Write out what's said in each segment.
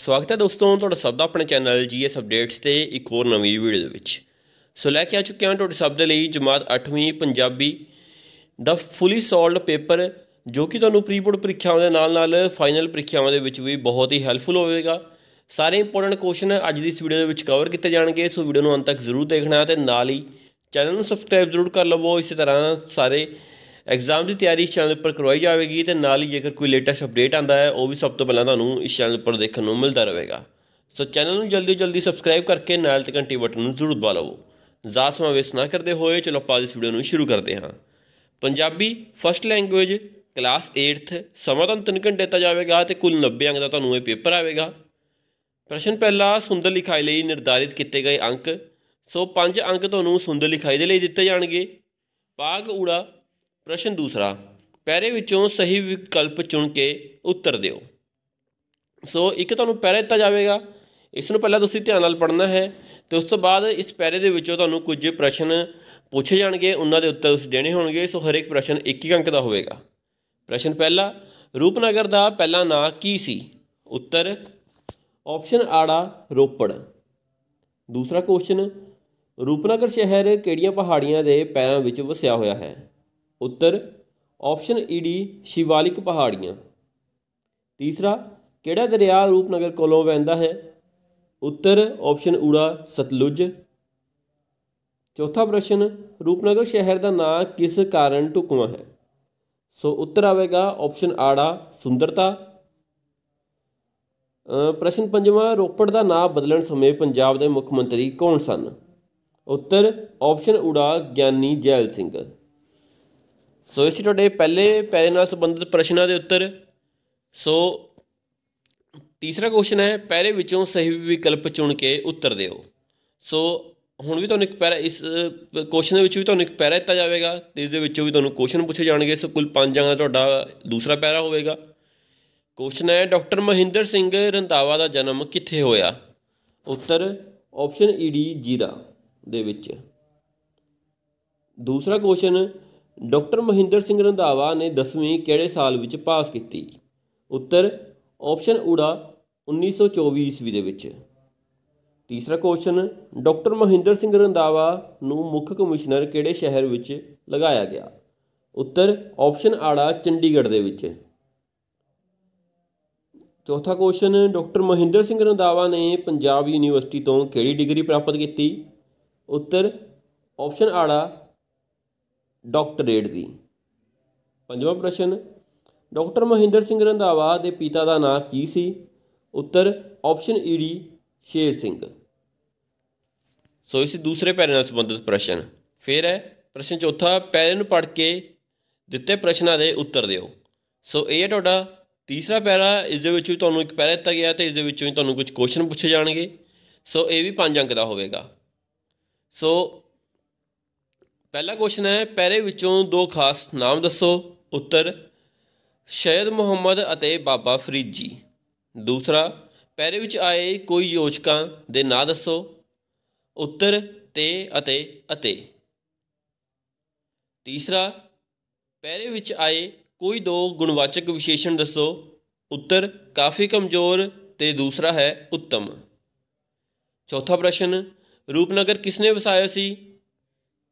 ਸਵਾਗਤ ਹੈ ਦੋਸਤੋ ਤੁਹਾਡਾ ਸਭ ਦਾ ਆਪਣੇ ਚੈਨਲ ਜੀਐਸ ਅਪਡੇਟਸ ਤੇ ਇੱਕ ਹੋਰ ਨਵੀਂ ਵੀਡੀਓ ਦੇ ਵਿੱਚ ਸੋ ਲੈ ਕੇ ਆ ਚੁੱਕੇ ਹਾਂ ਤੁਹਾਡੇ ਸਭ ਦੇ ਲਈ ਜਮਾਤ 8ਵੀਂ ਪੰਜਾਬੀ ਦਾ ਫੁੱਲੀ ਸੋਲਡ ਪੇਪਰ ਜੋ ਕਿ ਤੁਹਾਨੂੰ ਪ੍ਰੀ ਬੋਰਡ ਪ੍ਰੀਖਿਆਵਾਂ ਦੇ ਨਾਲ ਨਾਲ ਫਾਈਨਲ ਪ੍ਰੀਖਿਆਵਾਂ ਦੇ ਵਿੱਚ ਵੀ ਬਹੁਤ ਹੀ ਹੈਲਪਫੁਲ ਹੋਵੇਗਾ ਸਾਰੇ ਇੰਪੋਰਟੈਂਟ ਕੁਐਸਚਨ ਅੱਜ ਦੀ ਇਸ ਵੀਡੀਓ ਦੇ ਵਿੱਚ ਕਵਰ ਕੀਤੇ ਜਾਣਗੇ ਸੋ ਵੀਡੀਓ ਨੂੰ ਅੰਤ ਤੱਕ ਜ਼ਰੂਰ ਦੇਖਣਾ ਤੇ ਨਾਲ ਹੀ ਚੈਨਲ ਨੂੰ ਸਬਸਕ੍ਰਾਈਬ ਜ਼ਰੂਰ ਕਰ ਲਵੋ ਇਸੇ ਤਰ੍ਹਾਂ ਸਾਰੇ ਐਗਜ਼ਾਮ ਦੀ ਤਿਆਰੀ ਇਸ ਚੈਨਲ ਉੱਪਰ ਕਰਵਾਈ ਜਾਵੇਗੀ ਤੇ ਨਾਲ ਹੀ ਜੇਕਰ ਕੋਈ ਲੇਟੈਸਟ ਅਪਡੇਟ ਆਂਦਾ ਹੈ ਉਹ ਵੀ ਸਭ ਤੋਂ ਪਹਿਲਾਂ ਤੁਹਾਨੂੰ ਇਸ ਚੈਨਲ ਉੱਪਰ ਦੇਖਣ ਨੂੰ ਮਿਲਦਾ ਰਹੇਗਾ ਸੋ ਚੈਨਲ ਨੂੰ ਜਲਦੀ ਜਲਦੀ ਸਬਸਕ੍ਰਾਈਬ ਕਰਕੇ ਨਾਲ ਤੇ ਘੰਟੀ ਬਟਨ ਨੂੰ ਜ਼ਰੂਰ ਦਬਾ ਲਵੋ ਜ਼ਿਆਦਾ ਸਮਾਂ ਵੇਸਟ ਨਾ ਕਰਦੇ ਹੋਏ ਚਲੋ ਆਪਾਂ ਇਸ ਵੀਡੀਓ ਨੂੰ ਸ਼ੁਰੂ ਕਰਦੇ ਹਾਂ Punjabi first language class 8th ਸਮਾਂ ਤੁਹਾਨੂੰ 3 ਘੰਟੇ ਦਿੱਤਾ ਜਾਵੇਗਾ ਤੇ ਕੁੱਲ 90 ਅੰਕ ਦਾ ਤੁਹਾਨੂੰ ਇਹ ਪੇਪਰ ਆਵੇਗਾ ਪ੍ਰਸ਼ਨ ਪਹਿਲਾ ਸੁੰਦਰ ਲਿਖਾਈ ਲਈ ਨਿਰਧਾਰਿਤ ਕੀਤੇ ਗਏ ਅੰਕ ਸੋ 5 ਅੰਕ ਤੁਹਾਨੂੰ ਸੁੰਦਰ ਲਿਖਾਈ ਦੇ ਲਈ ਦਿੱਤੇ ਜਾਣਗੇ ਪਾਗ ਊੜਾ ਪ੍ਰਸ਼ਨ ਦੂਸਰਾ ਪੈਰੇ ਵਿੱਚੋਂ ਸਹੀ ਵਿਕਲਪ ਚੁਣ ਕੇ ਉੱਤਰ ਦਿਓ ਸੋ ਇੱਕ ਤੁਹਾਨੂੰ ਪੈਰੇ ਦਿੱਤਾ ਜਾਵੇਗਾ ਇਸ ਨੂੰ ਪਹਿਲਾਂ ਤੁਸੀਂ ਧਿਆਨ ਨਾਲ ਪੜ੍ਹਨਾ ਹੈ ਤੇ ਉਸ ਤੋਂ ਬਾਅਦ ਇਸ ਪੈਰੇ ਦੇ ਵਿੱਚੋਂ ਤੁਹਾਨੂੰ ਕੁਝ ਪ੍ਰਸ਼ਨ ਪੁੱਛੇ ਜਾਣਗੇ ਉਹਨਾਂ ਦੇ ਉੱਤਰ ਤੁਸੀਂ ਦੇਣੇ ਹੋਣਗੇ ਸੋ ਹਰ ਇੱਕ ਪ੍ਰਸ਼ਨ ਇੱਕ ਹੀ ਅੰਕ ਦਾ ਹੋਵੇਗਾ ਪ੍ਰਸ਼ਨ ਪਹਿਲਾ ਰੂਪਨਗਰ ਦਾ ਪਹਿਲਾ ਨਾਂ ਕੀ ਸੀ ਉੱਤਰ ਆਪਸ਼ਨ ਆੜਾ ਰੋਪੜ ਦੂਸਰਾ ਕੁਐਸਚਨ ਰੂਪਨਗਰ ਸ਼ਹਿਰ ਕਿਹੜੀਆਂ ਪਹਾੜੀਆਂ ਦੇ ਪੈਰਾਂ ਵਿੱਚ ਵਸਿਆ ਹੋਇਆ ਹੈ ਉੱਤਰ ਆਪਸ਼ਨ ਈ ਡੀ ਸ਼ਿਵਾਲਿਕ ਪਹਾੜੀਆਂ ਤੀਸਰਾ ਕਿਹੜਾ ਦਰਿਆ ਰੂਪਨਗਰ ਕੋਲੋਂ ਵਹਿੰਦਾ ਹੈ ਉੱਤਰ ਆਪਸ਼ਨ ਊੜਾ ਸਤਲੁਜ ਚੌਥਾ ਪ੍ਰਸ਼ਨ ਰੂਪਨਗਰ ਸ਼ਹਿਰ ਦਾ ਨਾਮ ਕਿਸ ਕਾਰਨ ਟੁਕਵਾ ਹੈ ਸੋ ਉੱਤਰ ਆਵੇਗਾ ਆਪਸ਼ਨ ਆੜਾ ਸੁੰਦਰਤਾ ਪ੍ਰਸ਼ਨ ਪੰਜਵਾਂ ਰੋਪੜ ਦਾ ਨਾਮ ਬਦਲਣ ਸਮੇਂ ਪੰਜਾਬ ਦੇ ਮੁੱਖ ਮੰਤਰੀ ਕੌਣ ਸਨ ਉੱਤਰ ਆਪਸ਼ਨ ਊੜਾ ਗਿਆਨੀ ਜੈਲ ਸਿੰਘ ਸੋ ਇਸ ਤੁਹਾਡੇ ਪਹਿਲੇ ਪੈਰੇ ਨਾਲ ਸੰਬੰਧਿਤ ਪ੍ਰਸ਼ਨਾਂ ਦੇ ਉੱਤਰ ਸੋ ਤੀਸਰਾ ਕੁਐਸਚਨ ਹੈ ਪੈਰੇ ਵਿੱਚੋਂ ਸਹੀ ਵਿਕਲਪ ਚੁਣ ਕੇ ਉੱਤਰ ਦਿਓ ਸੋ ਹੁਣ ਵੀ ਤੁਹਾਨੂੰ ਇੱਕ ਪੈਰਾ ਇਸ ਕੁਐਸਚਨ ਦੇ ਵਿੱਚ ਵੀ ਤੁਹਾਨੂੰ ਇੱਕ ਪੈਰਾ ਦਿੱਤਾ ਜਾਵੇਗਾ ਤੇ ਇਸ ਦੇ ਵਿੱਚੋਂ ਵੀ ਤੁਹਾਨੂੰ ਕੁਐਸਚਨ ਪੁੱਛੇ ਜਾਣਗੇ ਸੋ ਕੁੱਲ ਪੰਜ ਜਾਂ ਤੁਹਾਡਾ ਦੂਸਰਾ ਪੈਰਾ ਹੋਵੇਗਾ ਕੁਐਸਚਨ ਹੈ ਡਾਕਟਰ ਮਹਿੰਦਰ ਸਿੰਘ ਰੰਧਾਵਾ ਦਾ ਜਨਮ ਕਿੱਥੇ ਹੋਇਆ ਉੱਤਰ ਆਪਸ਼ਨ ਈ ਜੀ ਜੀਰਾ ਦੇ ਵਿੱਚ ਦੂਸਰਾ ਕੁਐਸਚਨ ਡਾਕਟਰ ਮਹਿੰਦਰ ਸਿੰਘ ਰੰਧਾਵਾ ਨੇ 10ਵੀਂ ਕਿਹੜੇ ਸਾਲ ਵਿੱਚ ਪਾਸ ਕੀਤੀ ਉੱਤਰ ਆਪਸ਼ਨ ਊੜਾ 1924 ਈਸਵੀ ਦੇ ਵਿੱਚ ਤੀਸਰਾ ਕੁਐਸਚਨ ਡਾਕਟਰ ਮਹਿੰਦਰ ਸਿੰਘ ਰੰਧਾਵਾ ਨੂੰ ਮੁੱਖ ਕਮਿਸ਼ਨਰ ਕਿਹੜੇ ਸ਼ਹਿਰ ਵਿੱਚ ਲਗਾਇਆ ਗਿਆ ਉੱਤਰ ਆਪਸ਼ਨ ਆੜਾ ਚੰਡੀਗੜ੍ਹ ਦੇ ਵਿੱਚ ਚੌਥਾ ਕੁਐਸਚਨ ਡਾਕਟਰ ਮਹਿੰਦਰ ਸਿੰਘ ਰੰਧਾਵਾ ਨੇ ਪੰਜਾਬ ਯੂਨੀਵਰਸਿਟੀ ਤੋਂ ਕਿਹੜੀ ਡਿਗਰੀ ਪ੍ਰਾਪਤ ਕੀਤੀ ਉੱਤਰ ਆਪਸ਼ਨ ਆੜਾ ਡਾਕਟਰੇਟ ਦੀ ਪੰਜਵਾਂ ਪ੍ਰਸ਼ਨ ਡਾਕਟਰ ਮਹਿੰਦਰ ਸਿੰਘ ਰੰਧਾਵਾ ਦੇ ਪਿਤਾ ਦਾ ਨਾਮ ਕੀ ਸੀ ਉੱਤਰ ਆਪਸ਼ਨ ਈ ਡੀ ਸ਼ੇਰ ਸਿੰਘ ਸੋ ਇਸ ਦੂਸਰੇ ਪੈਰੇ ਨਾਲ ਸੰਬੰਧਿਤ ਪ੍ਰਸ਼ਨ ਫਿਰ ਹੈ ਪ੍ਰਸ਼ਨ ਚੌਥਾ ਪੈਰੇ ਨੂੰ ਪੜ੍ਹ ਕੇ ਦਿੱਤੇ ਪ੍ਰਸ਼ਨਾਂ ਦੇ ਉੱਤਰ ਦਿਓ ਸੋ ਇਹ ਹੈ ਤੁਹਾਡਾ ਤੀਸਰਾ ਪੈਰਾ ਇਸ ਦੇ ਵਿੱਚੋਂ ਤੁਹਾਨੂੰ ਇੱਕ ਪੈਰਾ ਦਿੱਤਾ ਗਿਆ ਤੇ ਇਸ ਦੇ ਵਿੱਚੋਂ ਹੀ ਤੁਹਾਨੂੰ ਕੁਝ ਕੁਐਸਚਨ ਪੁੱਛੇ ਜਾਣਗੇ ਸੋ ਇਹ ਵੀ 5 ਅੰਕ ਦਾ ਹੋਵੇਗਾ ਸੋ ਪਹਿਲਾ ਕੁਐਸਚਨ ਹੈ ਪੈਰੇ ਵਿੱਚੋਂ ਦੋ ਖਾਸ ਨਾਮ ਦੱਸੋ ਉੱਤਰ ਸ਼ੈਦ ਮੁਹੰਮਦ ਅਤੇ ਬਾਬਾ ਫਰੀਦ ਜੀ ਦੂਸਰਾ ਪੈਰੇ ਵਿੱਚ ਆਏ ਕੋਈ ਯੋਜਕਾਂ ਦੇ ਨਾਂ ਦੱਸੋ ਉੱਤਰ ਤੇ ਅਤੇ ਅਤੇ ਤੀਸਰਾ ਪੈਰੇ ਵਿੱਚ ਆਏ ਕੋਈ ਦੋ ਗੁਣਵਾਚਕ ਵਿਸ਼ੇਸ਼ਣ ਦੱਸੋ ਉੱਤਰ ਕਾਫੀ ਕਮਜ਼ੋਰ ਤੇ ਦੂਸਰਾ ਹੈ ਉੱਤਮ ਚੌਥਾ ਪ੍ਰਸ਼ਨ ਰੂਪਨਗਰ ਕਿਸਨੇ ਵਸਾਇਆ ਸੀ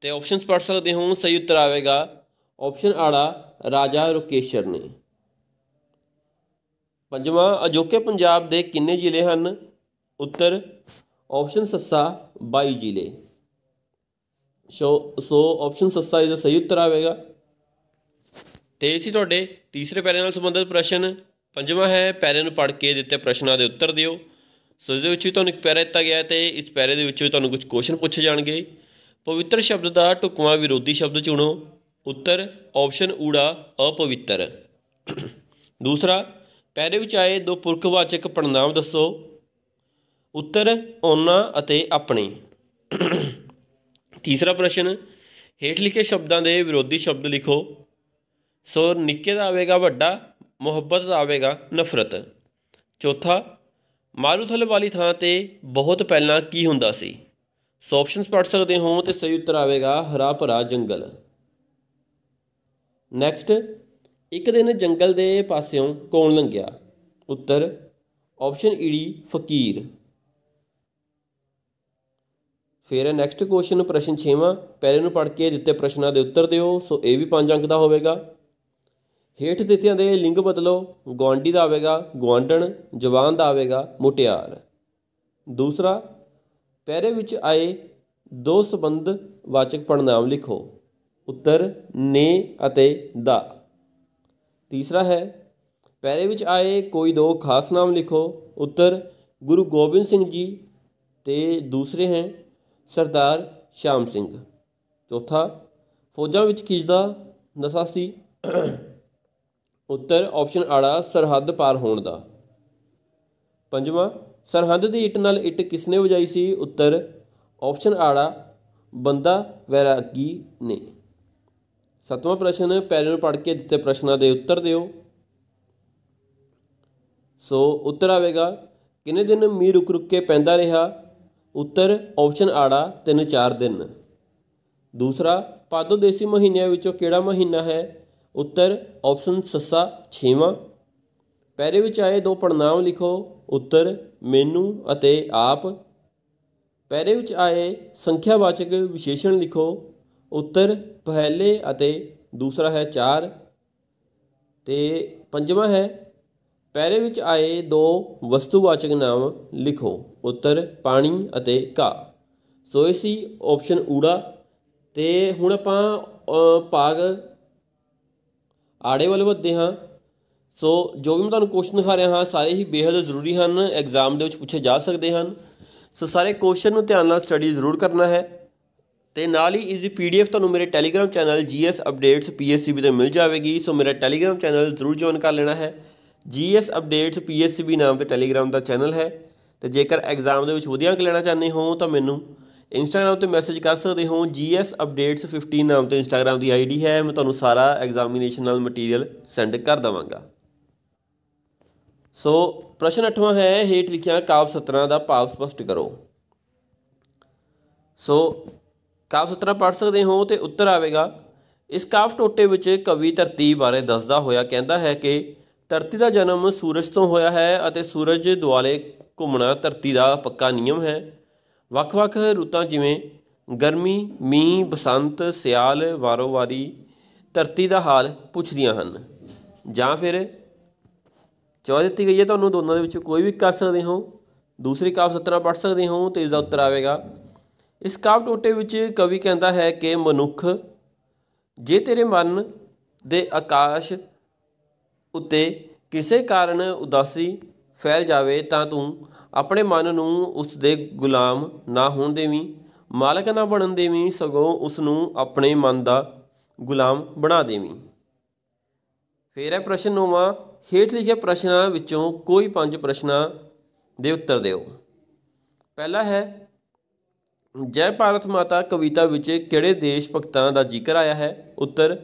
ਤੇ ਆਪਸ਼ਨਸ ਪੜ ਸਕਦੇ ਹੋ ਸਹੀ ਉੱਤਰ ਆਵੇਗਾ ਆਪਸ਼ਨ ਆੜਾ ਰਾਜਾ ਰੁਕੇਸ਼ਰ ਨੇ ਪੰਜਵਾਂ ਅਜੋਕੇ ਪੰਜਾਬ ਦੇ ਕਿੰਨੇ ਜ਼ਿਲ੍ਹੇ ਹਨ ਉੱਤਰ ਆਪਸ਼ਨ ਸੱਸਾ 22 ਜ਼ਿਲ੍ਹੇ ਸੋ ਸੋ ਆਪਸ਼ਨ ਸੱਸਾ ਇਸ ਦਾ ਸਹੀ ਉੱਤਰ ਆਵੇਗਾ ਤੇ ਇਸੀ ਤੁਹਾਡੇ ਤੀਸਰੇ ਪੈਰੇ ਨਾਲ ਸੰਬੰਧਿਤ ਪ੍ਰਸ਼ਨ ਪੰਜਵਾਂ ਹੈ ਪੈਰੇ ਨੂੰ ਪੜ੍ਹ ਕੇ ਦਿੱਤੇ ਪ੍ਰਸ਼ਨਾਂ ਦੇ ਉੱਤਰ ਦਿਓ ਸੋ ਇਸ ਦੇ ਵਿੱਚ ਵੀ ਤੁਹਾਨੂੰ ਇੱਕ ਪੈਰਾ ਦਿੱਤਾ ਗਿਆ ਤੇ ਇਸ ਪੈਰੇ ਦੇ ਵਿੱਚ ਵੀ ਤੁਹਾਨੂੰ ਕੁਝ ਕੁਐਸਚਨ ਪੁੱਛੇ ਜਾਣਗੇ ਪਵਿੱਤਰ ਸ਼ਬਦ ਦਾ ਟੁਕਮਾ ਵਿਰੋਧੀ ਸ਼ਬਦ ਚੁਣੋ ਉੱਤਰ ਆਪਸ਼ਨ ਊੜਾ ਅਪਵਿੱਤਰ ਦੂਸਰਾ ਪੈਰੇ ਵਿੱਚ ਆਏ ਦੋ ਪੁਰਖਵਾਚਕ ਪੜਨਾਮ ਦੱਸੋ ਉੱਤਰ ਉਹਨਾਂ ਅਤੇ ਆਪਣੇ ਤੀਸਰਾ ਪ੍ਰਸ਼ਨ ਹੇਠ ਲਿਖੇ ਸ਼ਬਦਾਂ ਦੇ ਵਿਰੋਧੀ ਸ਼ਬਦ ਲਿਖੋ ਸੋ ਨਿੱਕੇ ਦਾ ਆਵੇਗਾ ਵੱਡਾ ਮੁਹੱਬਤ ਦਾ ਆਵੇਗਾ ਨਫ਼ਰਤ ਚੌਥਾ ਮਾਰੂਥਲ ਵਾਲੀ ਥਾਂ ਤੇ ਬਹੁਤ ਪਹਿਲਾਂ ਕੀ ਹੁੰਦਾ ਸੀ ਸੋ ਆਪਸ਼ਨਸ ਪੜ ਸਕਦੇ ਹੋ ਤੇ ਸਹੀ ਉੱਤਰ ਆਵੇਗਾ ਹਰਾ ਭਰਾ ਜੰਗਲ ਨੈਕਸਟ ਇੱਕ ਦਿਨ ਜੰਗਲ ਦੇ ਪਾਸਿਓਂ ਕੌਣ ਲੰਘਿਆ ਉੱਤਰ ਆਪਸ਼ਨ ਈਡੀ ਫਕੀਰ ਫਿਰ ਨੈਕਸਟ ਕੁਐਸਚਨ ਪ੍ਰਸ਼ਨ 6ਵਾਂ ਪਹਿਲੇ ਨੂੰ ਪੜ ਕੇ ਦਿੱਤੇ ਪ੍ਰਸ਼ਨਾਂ ਦੇ ਉੱਤਰ ਦਿਓ ਸੋ ਇਹ ਵੀ 5 ਅੰਕ ਦਾ ਹੋਵੇਗਾ ਹੇਠ ਦਿੱਤਿਆਂ ਦੇ ਲਿੰਗ ਬਦਲੋ ਗਵਾਂਡੀ ਦਾ ਆਵੇਗਾ ਗਵਾਂਡਣ ਜਵਾਨ ਦਾ ਆਵੇਗਾ ਮੁਟਿਆਰ ਦੂਸਰਾ ਪੈਰੇ ਵਿੱਚ ਆਏ ਦੋ ਸਬੰਧ ਵਾਚਕ ਪੜਨਾਮ ਲਿਖੋ ਉੱਤਰ ਨੇ ਅਤੇ ਦਾ ਤੀਸਰਾ ਹੈ ਪੈਰੇ ਵਿੱਚ ਆਏ ਕੋਈ ਦੋ ਖਾਸ ਨਾਮ ਲਿਖੋ ਉੱਤਰ ਗੁਰੂ ਗੋਬਿੰਦ ਸਿੰਘ ਜੀ ਤੇ ਦੂਸਰੇ ਹੈ ਸਰਦਾਰ ਸ਼ਾਮ ਸਿੰਘ ਚੌਥਾ ਫੌਜਾਂ ਵਿੱਚ ਕਿਸ ਨਸ਼ਾ ਸੀ ਉੱਤਰ ਆਪਸ਼ਨ ਆੜਾ ਸਰਹੱਦ ਪਾਰ ਹੋਣ ਦਾ ਪੰਜਵਾਂ ਸਰਹੰਦ ਦੀ ਇੱਟ ਨਾਲ ਇੱਟ ਕਿਸਨੇ ਵਜਾਈ ਸੀ ਉੱਤਰ ਆਪਸ਼ਨ ਆੜਾ ਬੰਦਾ ਵੈਰਾਗੀ ਨੇ ਸਤਵਾਂ ਪ੍ਰਸ਼ਨ ਪਹਿਲੇ ਨੂੰ ਪੜ੍ਹ ਕੇ ਦਿੱਤੇ ਪ੍ਰਸ਼ਨਾਂ ਦੇ ਉੱਤਰ ਦਿਓ ਸੋ ਉੱਤਰ ਆਵੇਗਾ ਕਿੰਨੇ ਦਿਨ ਮੀਂਹ ਰੁਕ ਰੁਕ ਕੇ ਪੈਂਦਾ ਰਿਹਾ ਉੱਤਰ ਆਪਸ਼ਨ ਆੜਾ 3-4 ਦਿਨ ਦੂਸਰਾ ਪਾਦੋ ਦੇਸੀ ਮਹੀਨਿਆਂ ਵਿੱਚੋਂ ਕਿਹੜਾ ਮਹੀਨਾ ਹੈ ਉੱਤਰ ਆਪਸ਼ਨ ਸੱਸਾ 6ਵਾਂ ਪੈਰੇ ਵਿੱਚ ਆਏ ਦੋ ਪੜਨਾਮ ਲਿਖੋ ਉੱਤਰ ਮੈਨੂੰ ਅਤੇ ਆਪ ਪਹਿਰੇ ਵਿੱਚ ਆਏ ਸੰਖਿਆਵਾਚਕ ਵਿਸ਼ੇਸ਼ਣ ਲਿਖੋ ਉੱਤਰ ਪਹਿਲੇ ਅਤੇ ਦੂਸਰਾ ਹੈ 4 ਤੇ ਪੰਜਵਾਂ ਹੈ ਪਹਿਰੇ ਵਿੱਚ ਆਏ ਦੋ ਵਸਤੂਵਾਚਕ ਨਾਮ ਲਿਖੋ ਉੱਤਰ ਪਾਣੀ ਅਤੇ ਕਾ ਸੋ ਇਹ ਸੀ ਆਪਸ਼ਨ ਊੜਾ ਤੇ ਹੁਣ ਆਪਾਂ ਭਾਗ ਆੜੇ ਵੱਲ ਵਧਦੇ ਹਾਂ ਸੋ ਜੋ ਵੀ ਮੈਂ ਤੁਹਾਨੂੰ ਕੁਐਸਚਨ ਦਿਖਾ ਰਿਹਾ ਹਾਂ ਸਾਰੇ ਹੀ ਬੇहद ਜ਼ਰੂਰੀ ਹਨ ਐਗਜ਼ਾਮ ਦੇ ਵਿੱਚ ਪੁੱਛੇ ਜਾ ਸਕਦੇ ਹਨ ਸੋ ਸਾਰੇ ਕੁਐਸਚਨ ਨੂੰ ਧਿਆਨ ਨਾਲ ਸਟੱਡੀ ਜ਼ਰੂਰ ਕਰਨਾ ਹੈ ਤੇ ਨਾਲ ਹੀ ਇਸ ਦੀ ਪੀਡੀਐਫ ਤੁਹਾਨੂੰ ਮੇਰੇ Telegram channel GS updates PSCB ਤੇ ਮਿਲ ਜਾਵੇਗੀ ਸੋ ਮੇਰਾ ਟੈਲੀਗ੍ਰam ਚੈਨਲ ਜ਼ਰੂਰ ਜੁਆਇਨ ਕਰ ਲੈਣਾ ਹੈ ਜੀਐਸ ਅਪਡੇਟਸ ਪੀਐਸਸੀਬੀ ਨਾਮ ਤੇ ਟੈਲੀਗ੍ਰam ਦਾ ਚੈਨਲ ਹੈ ਤੇ ਜੇਕਰ ਐਗਜ਼ਾਮ ਦੇ ਵਿੱਚ ਵਧੀਆ ਅੰਕ ਲੈਣਾ ਚਾਹੁੰਦੇ ਹੋ ਤਾਂ ਮੈਨੂੰ ਇੰਸਟਾਗ੍ਰam ਤੇ ਮੈਸੇਜ ਕਰ ਸਕਦੇ ਹੋ ਜੀਐਸ ਅਪਡੇਟਸ 15 ਨਾਮ ਤੇ ਇੰਸਟਾਗ੍ਰam ਦੀ ਆਈਡੀ ਹੈ ਮੈਂ ਤੁਹਾਨੂੰ ਸਾਰਾ ਐਗਜ਼ਾਮੀਨੇਸ਼ਨ ਨਾਲ ਮਟੀਰੀਅਲ ਸੈਂਡ ਕਰ ਦਵਾਂਗਾ ਸੋ ਪ੍ਰਸ਼ਨ 8ਵਾਂ ਹੈ ਹੇਠ ਲਿਖਿਆ ਕਾਵ 17 ਦਾ ਭਾਵ ਸਪਸ਼ਟ ਕਰੋ ਸੋ ਕਾਵ 17 ਪੜ੍ਹ ਸਕਦੇ ਹੋ ਤੇ ਉੱਤਰ ਆਵੇਗਾ ਇਸ ਕਾਵ ਟੋਟੇ ਵਿੱਚ ਕਵੀ ਧਰਤੀ ਬਾਰੇ ਦੱਸਦਾ ਹੋਇਆ ਕਹਿੰਦਾ ਹੈ ਕਿ ਧਰਤੀ ਦਾ ਜਨਮ ਸੂਰਜ ਤੋਂ ਹੋਇਆ ਹੈ ਅਤੇ ਸੂਰਜ ਦੁਆਲੇ ਘੁੰਮਣਾ ਧਰਤੀ ਦਾ ਪੱਕਾ ਨਿਯਮ ਹੈ ਵੱਖ-ਵੱਖ ਰੁੱਤਾਂ ਜਿਵੇਂ ਗਰਮੀ ਮੀਂਹ ਬਸੰਤ ਸਿਆਲ ਵਾਰੋ-ਵਾਰੀ ਧਰਤੀ ਦਾ ਹਾਲ ਪੁੱਛਦੀਆਂ ਹਨ ਜਾਂ ਫਿਰ ਚੋਇਸ ਦਿੱਤੀ ਗਈ ਹੈ ਤੁਹਾਨੂੰ ਦੋਨਾਂ ਦੇ ਵਿੱਚੋਂ ਕੋਈ ਵੀ ਕਰ ਸਕਦੇ ਹੋ ਦੂਸਰੀ ਕਾਵ ਸਤਰਾ ਪੜ੍ਹ ਸਕਦੇ ਹੋ ਤੇ ਇਸ ਦਾ ਉੱਤਰ ਆਵੇਗਾ ਇਸ ਕਾਵ ਟੋਟੇ ਵਿੱਚ ਕਵੀ ਕਹਿੰਦਾ ਹੈ ਕਿ ਮਨੁੱਖ ਜੇ ਤੇਰੇ ਮਨ ਦੇ ਆਕਾਸ਼ ਉੱਤੇ ਕਿਸੇ ਕਾਰਨ ਉਦਾਸੀ ਫੈਲ ਜਾਵੇ ਤਾਂ ਤੂੰ ਆਪਣੇ ਮਨ ਨੂੰ ਉਸ ਦੇ ਗੁਲਾਮ ਨਾ ਹੋਣ ਦੇਵੀਂ ਮਾਲਕ ਨਾ ਬਣਨ ਦੇਵੀਂ ਸਗੋਂ ਉਸ ਨੂੰ ਆਪਣੇ ਮਨ ਦਾ ਗੁਲਾਮ ਬਣਾ ਦੇਵੀਂ ਫੇਰ ਹੈ ਪ੍ਰਸ਼ਨ ਮਾ ਹੇਠ ਲਿਖੇ ਪ੍ਰਸ਼ਨਾਂ ਵਿੱਚੋਂ ਕੋਈ ਪੰਜ ਪ੍ਰਸ਼ਨਾਂ ਦੇ ਉੱਤਰ ਦਿਓ ਪਹਿਲਾ ਹੈ ਜੈ ਭਾਰਤ ਮਾਤਾ ਕਵਿਤਾ ਵਿੱਚ ਕਿਹੜੇ ਦੇਸ਼ ਭਗਤਾਂ ਦਾ ਜ਼ਿਕਰ ਆਇਆ ਹੈ ਉੱਤਰ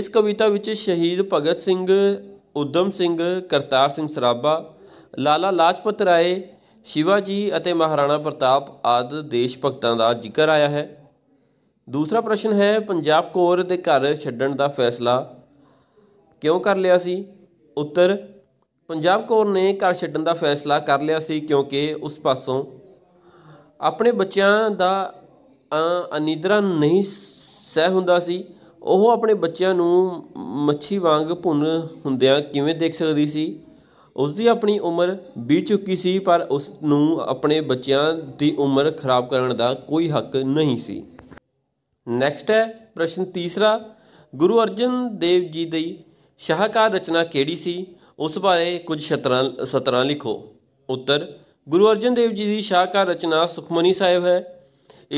ਇਸ ਕਵਿਤਾ ਵਿੱਚ ਸ਼ਹੀਦ ਭਗਤ ਸਿੰਘ ਉਦਮ ਸਿੰਘ ਕਰਤਾਰ ਸਿੰਘ ਸਰਾਭਾ ਲਾਲਾ ਲਾਜਪਤ ਰਾਏ ਸ਼ਿਵਾਜੀ ਅਤੇ ਮਹਾਰਾਣਾ ਪ੍ਰਤਾਪ ਆਦ ਦੇਸ਼ ਭਗਤਾਂ ਦਾ ਜ਼ਿਕਰ ਆਇਆ ਹੈ ਦੂਸਰਾ ਪ੍ਰਸ਼ਨ ਹੈ ਪੰਜਾਬ ਕੋਰ ਦੇ ਘਰ ਛੱਡਣ ਦਾ ਫੈਸਲਾ ਕਿਉਂ ਕਰ ਲਿਆ ਸੀ ਉੱਤਰ ਪੰਜਾਬ ਕੌਰ ਨੇ ਘਰ ਛੱਡਣ ਦਾ ਫੈਸਲਾ ਕਰ ਲਿਆ ਸੀ ਕਿਉਂਕਿ ਉਸ ਪਾਸੋਂ ਆਪਣੇ ਬੱਚਿਆਂ ਦਾ ਅਨਿਦਰਾ ਨਹੀਂ ਸਹਿ ਹੁੰਦਾ ਸੀ ਉਹ ਆਪਣੇ ਬੱਚਿਆਂ ਨੂੰ ਮੱਛੀ ਵਾਂਗ ਭੁੰਨ ਹੁੰਦਿਆਂ ਕਿਵੇਂ ਦੇਖ ਸਕਦੀ ਸੀ ਉਸ ਦੀ ਆਪਣੀ ਉਮਰ ਬੀਤ ਚੁੱਕੀ ਸੀ ਪਰ ਉਸ ਨੂੰ ਆਪਣੇ ਬੱਚਿਆਂ ਦੀ ਉਮਰ ਖਰਾਬ ਕਰਨ ਦਾ ਕੋਈ ਹੱਕ ਨਹੀਂ ਸੀ ਨੈਕਸਟ ਹੈ ਪ੍ਰਸ਼ਨ ਤੀਸਰਾ ਗੁਰੂ ਅਰਜਨ ਦੇਵ ਜੀ ਦੀ ਸ਼ਾਹਕਾਰ ਰਚਨਾ ਕਿਹੜੀ ਸੀ ਉਸ ਬਾਰੇ ਕੁਝ ਸਤਰਾਂ ਸਤਰਾਂ ਲਿਖੋ ਉੱਤਰ ਗੁਰੂ ਅਰਜਨ ਦੇਵ ਜੀ ਦੀ ਸ਼ਾਹਕਾਰ ਰਚਨਾ ਸੁਖਮਨੀ ਸਾਹਿਬ ਹੈ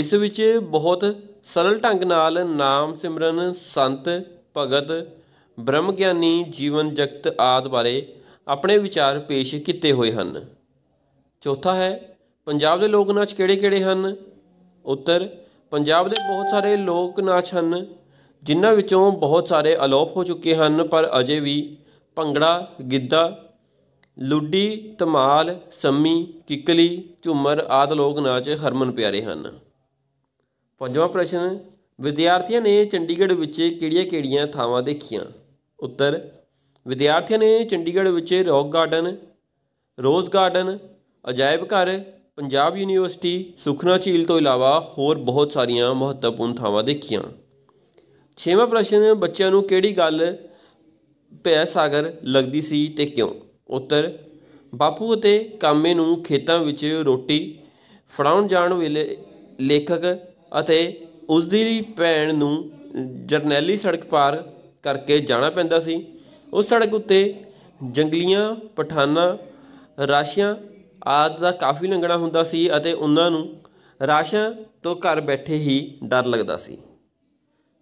ਇਸ ਵਿੱਚ ਬਹੁਤ ਸਰਲ ਢੰਗ ਨਾਲ ਨਾਮ ਸਿਮਰਨ ਸੰਤ ਭਗਤ ਬ੍ਰਹਮ ਗਿਆਨੀ ਜੀਵਨ ਜਗਤ ਆਦ ਬਾਰੇ ਆਪਣੇ ਵਿਚਾਰ ਪੇਸ਼ ਕੀਤੇ ਹੋਏ ਹਨ ਚੌਥਾ ਹੈ ਪੰਜਾਬ ਦੇ ਲੋਕ ਨਾਚ ਕਿਹੜੇ-ਕਿਹੜੇ ਹਨ ਉੱਤਰ ਪੰਜਾਬ ਦੇ ਬਹੁਤ ਸਾਰੇ ਲੋਕ ਨਾਚ ਹਨ ਜਿਨ੍ਹਾਂ ਵਿੱਚੋਂ ਬਹੁਤ ਸਾਰੇ ਅਲੋਪ ਹੋ ਚੁੱਕੇ ਹਨ ਪਰ ਅਜੇ ਵੀ ਭੰਗੜਾ ਗਿੱਧਾ ਲੁੱਡੀ ਧਮਾਲ ਸੰਮੀ ਕਿੱਕਲੀ ਝੂਮਰ ਆਦਿ ਲੋਕ ਨਾਚ ਹਰਮਨ ਪਿਆਰੇ ਹਨ ਪੰਜਵਾਂ ਪ੍ਰਸ਼ਨ ਵਿਦਿਆਰਥੀਆਂ ਨੇ ਚੰਡੀਗੜ੍ਹ ਵਿੱਚ ਕਿਹੜੀਆਂ-ਕਿਹੜੀਆਂ ਥਾਵਾਂ ਦੇਖੀਆਂ ਉੱਤਰ ਵਿਦਿਆਰਥੀਆਂ ਨੇ ਚੰਡੀਗੜ੍ਹ ਵਿੱਚ ਰੌਕ ਗਾਰਡਨ ਰੋਜ਼ ਗਾਰਡਨ ਅਜਾਇਬ ਘਰ ਪੰਜਾਬ ਯੂਨੀਵਰਸਿਟੀ ਸੁਖਨਾ ਝੀਲ ਤੋਂ ਇਲਾਵਾ ਹੋਰ ਬਹੁਤ ਸਾਰੀਆਂ ਮਹੱਤਵਪੂਰਨ ਥਾਵਾਂ ਦੇਖੀਆਂ ਛੇਵਾਂ ਪ੍ਰਸ਼ਨ ਬੱਚਿਆਂ ਨੂੰ ਕਿਹੜੀ ਗੱਲ ਭੈ ਸਾਗਰ ਲੱਗਦੀ ਸੀ ਤੇ ਕਿਉਂ ਉੱਤਰ ਬਾਪੂ ਅਤੇ ਕਾਮੇ ਨੂੰ ਖੇਤਾਂ ਵਿੱਚ ਰੋਟੀ ਫੜਾਉਣ ਜਾਣ ਵੇਲੇ ਲੇਖਕ ਅਤੇ ਉਸ ਦੀ ਭੈਣ ਨੂੰ ਜਰਨੈਲੀ ਸੜਕ ਪਾਰ ਕਰਕੇ ਜਾਣਾ ਪੈਂਦਾ ਸੀ ਉਸ ਸੜਕ ਉੱਤੇ ਜੰਗਲੀਆਂ ਪਠਾਨਾਂ ਰਾਸ਼ੀਆਂ ਆਦ ਦਾ ਕਾਫੀ ਲੰਘਣਾ ਹੁੰਦਾ ਸੀ ਅਤੇ ਉਹਨਾਂ ਨੂੰ ਰਾਸ਼ਾਂ ਤੋਂ ਘਰ ਬੈਠੇ ਹੀ ਡਰ ਲੱਗਦਾ ਸੀ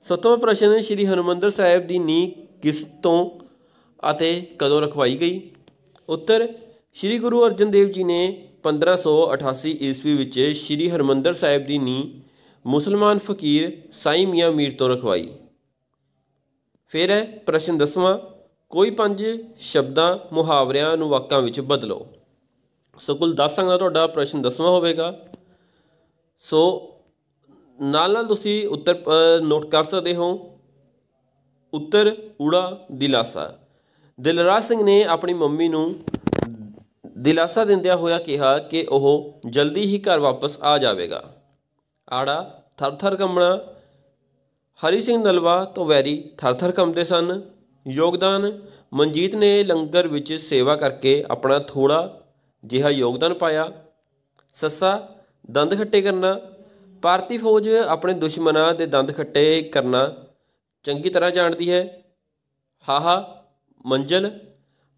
ਸਤਵਾਂ ਪ੍ਰਸ਼ਨ ਹੈ ਸ਼੍ਰੀ ਹਰਮੰਦਰ ਸਾਹਿਬ ਦੀ ਨੀਂਹ ਕਿਸ ਤੋਂ ਅਤੇ ਕਦੋਂ ਰਖਵਾਈ ਗਈ ਉੱਤਰ ਸ਼੍ਰੀ ਗੁਰੂ ਅਰਜਨ ਦੇਵ ਜੀ ਨੇ 1588 ਈਸਵੀ ਵਿੱਚ ਸ਼੍ਰੀ ਹਰਮੰਦਰ ਸਾਹਿਬ ਦੀ ਨੀਂਹ ਮੁਸਲਮਾਨ ਫਕੀਰ ਸਾਈ ਮੀਆਂ ਮੀਰ ਤੋਂ ਰਖਵਾਈ ਫਿਰ ਹੈ ਪ੍ਰਸ਼ਨ ਦਸਵਾਂ ਕੋਈ ਪੰਜ ਸ਼ਬਦਾਂ ਮੁਹਾਵਰਿਆਂ ਨੂੰ ਵਾਕਾਂ ਵਿੱਚ ਬਦਲੋ ਸੋ ਕੁੱਲ 10 ਅੰਕਾਂ ਤੁਹਾਡਾ ਪ੍ਰਸ਼ਨ ਦਸਵਾਂ ਹੋਵੇਗਾ ਸੋ ਨਾਲ ਨਾਲ ਤੁਸੀਂ ਉੱਤਰ ਨੋਟ ਕਰ ਸਕਦੇ ਹੋ ਉੱਤਰ ਊੜਾ ਦਿਲਾਸਾ ਦਿਲਰਾਜ ਸਿੰਘ ਨੇ ਆਪਣੀ ਮੰਮੀ ਨੂੰ ਦਿਲਾਸਾ ਦਿੰਦਿਆਂ ਹੋਇਆ ਕਿਹਾ ਕਿ ਉਹ ਜਲਦੀ ਹੀ ਘਰ ਵਾਪਸ ਆ ਜਾਵੇਗਾ ਆੜਾ ਥਰਥਰ ਕੰਬਣਾ ਹਰੀ ਸਿੰਘ ਨਲਵਾ ਤੋਂ ਵੈਰੀ ਥਰਥਰ ਕੰਬਦੇ ਸਨ ਯੋਗਦਾਨ ਮਨਜੀਤ ਨੇ ਲੰਗਰ ਵਿੱਚ ਸੇਵਾ ਕਰਕੇ ਆਪਣਾ ਥੋੜਾ ਜਿਹਾ ਯੋਗਦਾਨ ਪਾਇਆ ਸੱਸਾ ਦੰਦ ਖੱਟੇ ਕਰਨਾ ਭਾਰਤੀ ਫੌਜ ਆਪਣੇ ਦੁਸ਼ਮਣਾਂ ਦੇ ਦੰਦ ਖੱਟੇ ਕਰਨਾ ਚੰਗੀ ਤਰ੍ਹਾਂ ਜਾਣਦੀ ਹੈ ਹਾਹਾ ਮੰਜ਼ਲ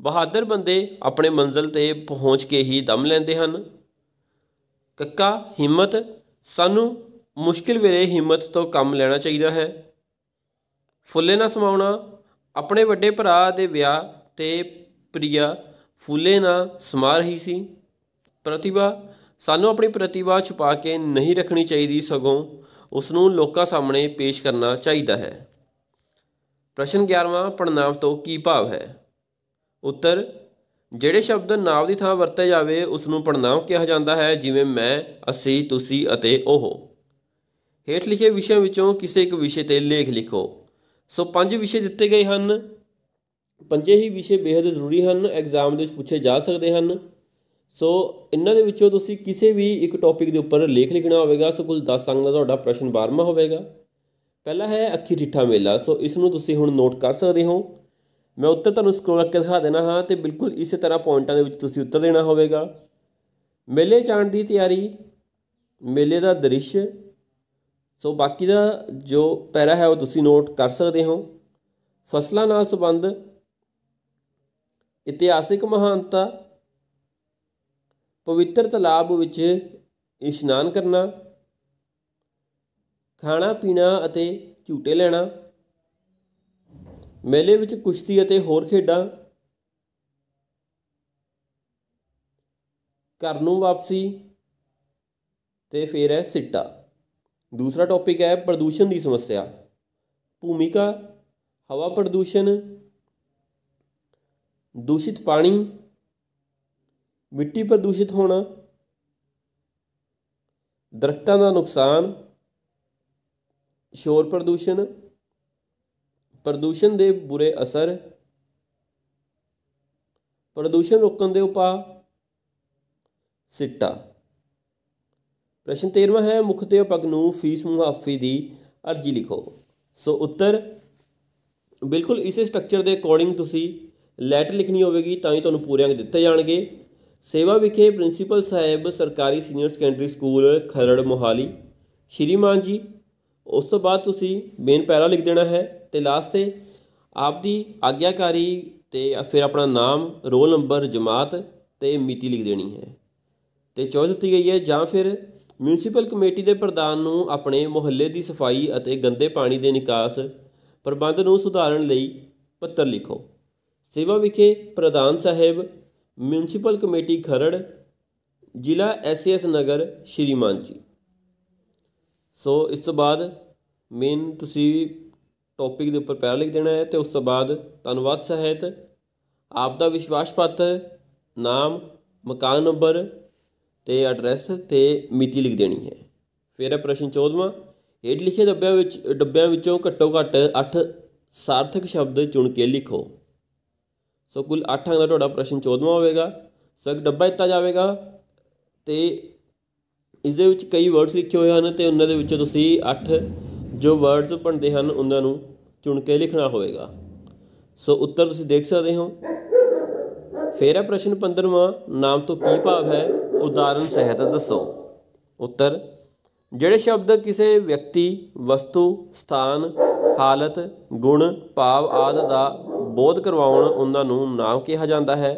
ਬਹਾਦਰ ਬੰਦੇ ਆਪਣੇ ਮੰਜ਼ਲ ਤੇ ਪਹੁੰਚ ਕੇ ਹੀ ਦਮ ਲੈਂਦੇ ਹਨ ਕੱਕਾ ਹਿੰਮਤ ਸਾਨੂੰ ਮੁਸ਼ਕਿਲ ਵੇਲੇ ਹਿੰਮਤ ਤੋਂ ਕੰਮ ਲੈਣਾ ਚਾਹੀਦਾ ਹੈ ਫੁੱਲੇ ਨਾ ਸਮਾਉਣਾ ਆਪਣੇ ਵੱਡੇ ਭਰਾ ਦੇ ਵਿਆਹ ਤੇ ਪ੍ਰਿਆ ਫੁੱਲੇ ਨਾ ਸਮਾ ਰਹੀ ਸੀ ਪ੍ਰਤਿਭਾ ਸਾਨੂੰ ਆਪਣੀ ਪ੍ਰਤਿਭਾ ਛੁਪਾ ਕੇ ਨਹੀਂ ਰੱਖਣੀ ਚਾਹੀਦੀ ਸਗੋਂ ਉਸ ਨੂੰ ਲੋਕਾਂ ਸਾਹਮਣੇ ਪੇਸ਼ ਕਰਨਾ ਚਾਹੀਦਾ ਹੈ ਪ੍ਰਸ਼ਨ 11ਵਾਂ ਪੜਨਾਵ ਤੋਂ ਕੀ ਭਾਵ ਹੈ ਉੱਤਰ ਜਿਹੜੇ ਸ਼ਬਦ ਨਾਵ ਦੀ ਥਾਂ ਵਰਤੇ ਜਾਵੇ ਉਸ ਨੂੰ ਪੜਨਾਵ ਕਿਹਾ ਜਾਂਦਾ ਹੈ ਜਿਵੇਂ ਮੈਂ ਅਸੀਂ ਤੁਸੀਂ ਅਤੇ ਉਹ ਹੇਠ ਲਿਖੇ ਵਿਸ਼ਿਆਂ ਵਿੱਚੋਂ ਕਿਸੇ ਇੱਕ ਵਿਸ਼ੇ ਤੇ ਲੇਖ ਲਿਖੋ ਸੋ ਪੰਜ ਵਿਸ਼ੇ ਦਿੱਤੇ ਗਏ ਹਨ ਪੰਜੇ ਹੀ ਵਿਸ਼ੇ ਬੇहद ਜ਼ਰੂਰੀ ਹਨ ਐਗਜ਼ਾਮ ਦੇ ਵਿੱਚ ਪੁੱਛੇ ਜਾ ਸਕਦੇ ਹਨ ਸੋ ਇਹਨਾਂ ਦੇ ਵਿੱਚੋਂ ਤੁਸੀਂ ਕਿਸੇ ਵੀ ਇੱਕ ਟੌਪਿਕ ਦੇ ਉੱਪਰ ਲੇਖ ਲਿਖਣਾ ਹੋਵੇਗਾ ਸੋ ਕੁਝ 10 ਅੰਗ ਦਾ ਤੁਹਾਡਾ ਪ੍ਰਸ਼ਨ 12ਵਾਂ ਹੋਵੇਗਾ ਪਹਿਲਾ ਹੈ ਅੱਖੀ ਠਿੱਠਾ ਮੇਲਾ ਸੋ ਇਸ ਨੂੰ ਤੁਸੀਂ ਹੁਣ ਨੋਟ ਕਰ ਸਕਦੇ ਹੋ ਮੈਂ ਉੱਤਰ ਤੁਹਾਨੂੰ ਸਕਰੋਲ ਕਰਕੇ ਦਿਖਾ ਦੇਣਾ ਹਾਂ ਤੇ ਬਿਲਕੁਲ ਇਸੇ ਤਰ੍ਹਾਂ ਪੁਆਇੰਟਾਂ ਦੇ ਵਿੱਚ ਤੁਸੀਂ ਉੱਤਰ ਦੇਣਾ ਹੋਵੇਗਾ ਮੇਲੇ ਜਾਣ ਦੀ ਤਿਆਰੀ ਮੇਲੇ ਦਾ ਦ੍ਰਿਸ਼ ਸੋ ਬਾਕੀ ਦਾ ਜੋ ਪੈਰਾ ਹੈ ਉਹ ਤੁਸੀਂ ਨੋਟ ਕਰ ਸਕਦੇ ਹੋ ਫਸਲਾਂ ਨਾਲ ਸੰਬੰਧ ਇਤਿਹਾਸਿਕ ਮਹਾਨਤਾ ਪਵਿੱਤਰ ਤਲਾਬ ਵਿੱਚ ਇਸ਼ਨਾਨ ਕਰਨਾ ਖਾਣਾ ਪੀਣਾ ਅਤੇ ਝੂਟੇ ਲੈਣਾ ਮੇਲੇ ਵਿੱਚ ਕੁਸ਼ਤੀ ਅਤੇ ਹੋਰ ਖੇਡਾਂ ਘਰ ਨੂੰ ਵਾਪਸੀ ਤੇ ਫਿਰ ਹੈ ਸਿੱਟਾ ਦੂਸਰਾ ਟੌਪਿਕ ਹੈ ਪ੍ਰਦੂਸ਼ਣ ਦੀ ਸਮੱਸਿਆ ਭੂਮਿਕਾ ਹਵਾ ਪ੍ਰਦੂਸ਼ਣ ਦੂਸ਼ਿਤ ਪਾਣੀ ਮਿੱਟੀ ਪ੍ਰਦੂਸ਼ਿਤ ਹੋਣਾ ਦਰਖਤਾਂ ਦਾ ਨੁਕਸਾਨ ਸ਼ੋਰ ਪ੍ਰਦੂਸ਼ਣ ਪ੍ਰਦੂਸ਼ਣ ਦੇ ਬੁਰੇ ਅਸਰ ਪ੍ਰਦੂਸ਼ਣ ਰੋਕਣ ਦੇ ਉਪਾਅ ਸਿੱਟਾ ਪ੍ਰਸ਼ਨ 13ਵਾਂ ਹੈ ਮੁੱਖ ਤੇ ਉਪਗ ਨੂੰ ਫੀਸ ਮੁਆਫੀ ਦੀ ਅਰਜ਼ੀ ਲਿਖੋ ਸੋ ਉੱਤਰ ਬਿਲਕੁਲ ਇਸੇ ਸਟਰਕਚਰ ਦੇ ਅਕੋਰਡਿੰਗ ਤੁਸੀਂ ਲੈਟਰ ਲਿਖਣੀ ਹੋਵੇਗੀ ਤਾਂ ਹੀ ਤੁਹਾਨੂੰ ਪੂਰੇ ਅੰਕ ਦਿੱਤੇ ਜਾਣਗੇ ਸੇਵਾ ਵਿਖੇ ਪ੍ਰਿੰਸੀਪਲ ਸਾਹਿਬ ਸਰਕਾਰੀ senior secondary school Kharar Mohali Shriman ji ਉਸ ਤੋਂ ਬਾਅਦ ਤੁਸੀਂ ਮੇਨ ਪੈਰਾ ਲਿਖ ਦੇਣਾ ਹੈ ਤੇ ਲਾਸਟ ਤੇ ਆਪਦੀ ਆਗਿਆਕਾਰੀ ਤੇ ਫਿਰ ਆਪਣਾ ਨਾਮ ਰੋਲ ਨੰਬਰ ਜਮਾਤ ਤੇ ਮਿਤੀ ਲਿਖ ਦੇਣੀ ਹੈ ਤੇ ਚੋਜ ਦਿੱਤੀ ਗਈ ਹੈ ਜਾਂ ਫਿਰ ਮਿਊਨਿਸਪਲ ਕਮੇਟੀ ਦੇ ਪ੍ਰਧਾਨ ਨੂੰ ਆਪਣੇ ਮੁਹੱਲੇ ਦੀ ਸਫਾਈ ਅਤੇ ਗੰਦੇ ਪਾਣੀ ਦੇ ਨਿਕਾਸ ਪ੍ਰਬੰਧ ਨੂੰ ਸੁਧਾਰਨ ਲਈ ਪੱਤਰ ਲਿਖੋ ਸੇਵਾ ਵਿਖੇ ਪ੍ਰਧਾਨ ਸਾਹਿਬ ਮਿਊਨਿਸਪਲ ਕਮੇਟੀ ਖਰੜ ਜ਼ਿਲ੍ਹਾ ਐਸਐਸ ਨਗਰ ਸ਼੍ਰੀ ਜੀ ਸੋ ਇਸ ਤੋਂ ਬਾਅਦ ਮੇਨ ਤੁਸੀਂ ਟੌਪਿਕ ਦੇ ਉੱਪਰ ਪੈਰਾ ਲਿਖ ਦੇਣਾ ਹੈ ਤੇ ਉਸ ਤੋਂ ਬਾਅਦ ਧੰਨਵਾਦ ਸਹਿਤ ਆਪ ਦਾ ਵਿਸ਼ਵਾਸ ਪੱਤਰ ਨਾਮ ਮਕਾਨ ਨੰਬਰ ਤੇ ਐਡਰੈਸ ਤੇ ਮਿਤੀ ਲਿਖ ਦੇਣੀ ਹੈ ਫਿਰ ਹੈ ਪ੍ਰਸ਼ਨ 14ਵਾਂ ਹੇਠ ਲਿਖੇ ਡੱਬਿਆਂ ਵਿੱਚ ਡੱਬਿਆਂ ਵਿੱਚੋਂ ਘੱਟੋ ਘੱਟ 8 ਸਾਰਥਕ ਸ਼ਬਦ ਚੁਣ ਕੇ ਲਿਖੋ ਸੋ ਕੁੱਲ 8 ਅੰਕ ਦਾ ਤੁਹਾਡਾ ਪ੍ਰਸ਼ਨ 14ਵਾਂ ਹੋਵੇਗਾ ਸੋ ਇੱਕ ਡੱਬਾ ਦਿੱਤਾ ਜਾਵੇਗਾ ਤੇ ਇਸ ਦੇ ਵਿੱਚ ਕਈ ਵਰਡਸ ਲਿਖੇ ਹੋਏ ਹਨ ਤੇ ਉਹਨਾਂ ਦੇ ਵਿੱਚੋਂ ਤੁਸੀਂ 8 ਜੋ ਵਰਡਸ ਬਣਦੇ ਹਨ ਉਹਨਾਂ ਨੂੰ ਚੁਣ ਕੇ ਲਿਖਣਾ ਹੋਵੇਗਾ ਸੋ ਉੱਤਰ ਤੁਸੀਂ ਦੇਖ ਸਕਦੇ ਹੋ ਫੇਰ ਹੈ ਪ੍ਰਸ਼ਨ 15ਵਾਂ ਨਾਮ ਤੋਂ ਕੀ ਭਾਵ ਹੈ ਉਦਾਹਰਨ ਸਹਿਤ ਦੱਸੋ ਉੱਤਰ ਜਿਹੜੇ ਸ਼ਬਦ ਕਿਸੇ ਵਿਅਕਤੀ ਵਸਤੂ ਸਥਾਨ ਹਾਲਤ ਗੁਣ ਭਾਵ ਆਦ ਦਾ ਬੋਧ ਕਰਵਾਉਣ ਉਹਨਾਂ ਨੂੰ ਨਾਮ ਕਿਹਾ ਜਾਂਦਾ ਹੈ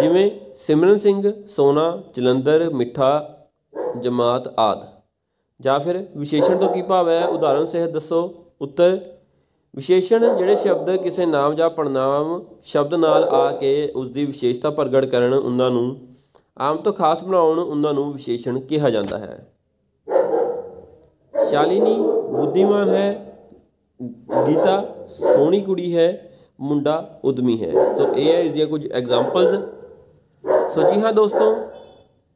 ਜਿਵੇਂ ਸਿਮਰਨ ਸਿੰਘ ਸੋਨਾ ਜਲੰਧਰ ਮਿੱਠਾ ਜਮਾਤ ਆਦ ਜਾਂ ਫਿਰ ਵਿਸ਼ੇਸ਼ਣ ਤੋਂ ਕੀ ਭਾਵ ਹੈ ਉਦਾਹਰਨ ਸਹਿਤ ਦੱਸੋ ਉੱਤਰ ਵਿਸ਼ੇਸ਼ਣ ਜਿਹੜੇ ਸ਼ਬਦ ਕਿਸੇ ਨਾਮ ਜਾਂ ਪੜਨਾਮ ਸ਼ਬਦ ਨਾਲ ਆ ਕੇ ਉਸ ਦੀ ਵਿਸ਼ੇਸ਼ਤਾ ਪ੍ਰਗਟ ਕਰਨ ਉਹਨਾਂ ਨੂੰ ਆਮ ਤੋਂ ਖਾਸ ਬਣਾਉਣ ਉਹਨਾਂ ਨੂੰ ਵਿਸ਼ੇਸ਼ਣ ਕਿਹਾ ਜਾਂਦਾ ਹੈ ਸ਼ਾਲਿਨੀ ਬੁੱਧੀਮਾਨ ਹੈ ਗੀਤਾ ਸੋਹਣੀ ਕੁੜੀ ਹੈ ਮੁੰਡਾ ਉਦਮੀ ਹੈ ਸੋ ਇਹ ਹੈ ਜੀ ਕੁਝ ਐਗਜ਼ਾਮਪਲਸ ਸੋ ਜੀ ਹਾਂ ਦੋਸਤੋ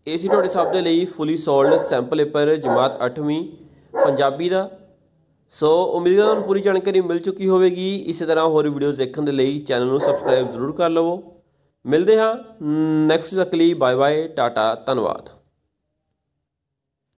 ਇਹ ਸੀ ਤੁਹਾਡੇ ਸਭ ਦੇ ਲਈ ਫੁੱਲੀ ਸੋਲਡ ਸੈਂਪਲ ਪੇਪਰ ਜਮਾਤ 8ਵੀਂ ਪੰਜਾਬੀ ਦਾ ਸੋ ਉਮੀਦ ਕਰਦਾ ਤੁਹਾਨੂੰ ਪੂਰੀ ਜਾਣਕਾਰੀ ਮਿਲ ਚੁੱਕੀ ਹੋਵੇਗੀ ਇਸੇ ਤਰ੍ਹਾਂ ਹੋਰ ਵੀਡੀਓਜ਼ ਦੇਖਣ ਦੇ ਲਈ ਚੈਨਲ ਨੂੰ ਸਬਸਕ੍ਰਾਈਬ ਜ਼ਰੂਰ ਕਰ ਲਵੋ ਮਿਲਦੇ ਹਾਂ ਨੈਕਸਟ ਤੱਕ ਲਈ ਬਾਏ ਬਾਏ ਟਾਟਾ ਧੰਨਵਾਦ